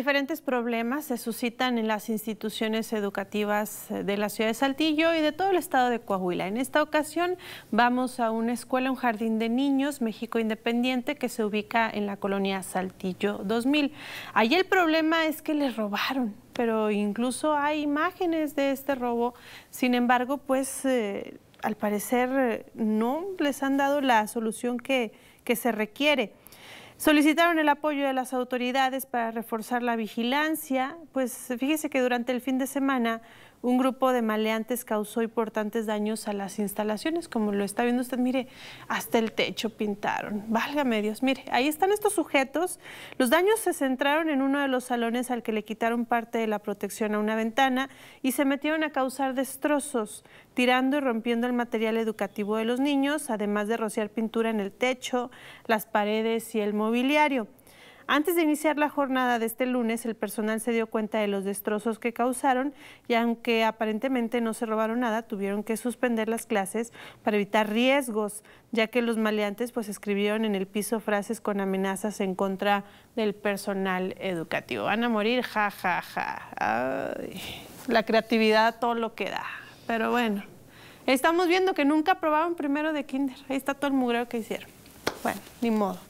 Diferentes problemas se suscitan en las instituciones educativas eh, de la ciudad de Saltillo y de todo el estado de Coahuila. En esta ocasión vamos a una escuela, un jardín de niños México Independiente que se ubica en la colonia Saltillo 2000. Allí el problema es que les robaron, pero incluso hay imágenes de este robo. Sin embargo, pues eh, al parecer eh, no les han dado la solución que se requiere. Solicitaron el apoyo de las autoridades para reforzar la vigilancia, pues fíjese que durante el fin de semana un grupo de maleantes causó importantes daños a las instalaciones, como lo está viendo usted, mire, hasta el techo pintaron, válgame Dios, mire, ahí están estos sujetos, los daños se centraron en uno de los salones al que le quitaron parte de la protección a una ventana y se metieron a causar destrozos, tirando y rompiendo el material educativo de los niños, además de rociar pintura en el techo, las paredes y el mobiliario. Antes de iniciar la jornada de este lunes, el personal se dio cuenta de los destrozos que causaron y aunque aparentemente no se robaron nada, tuvieron que suspender las clases para evitar riesgos, ya que los maleantes pues escribieron en el piso frases con amenazas en contra del personal educativo. Van a morir, ja, ja, ja. la creatividad todo lo que da, pero bueno. Estamos viendo que nunca probaron primero de kinder. Ahí está todo el mugreo que hicieron. Bueno, ni modo.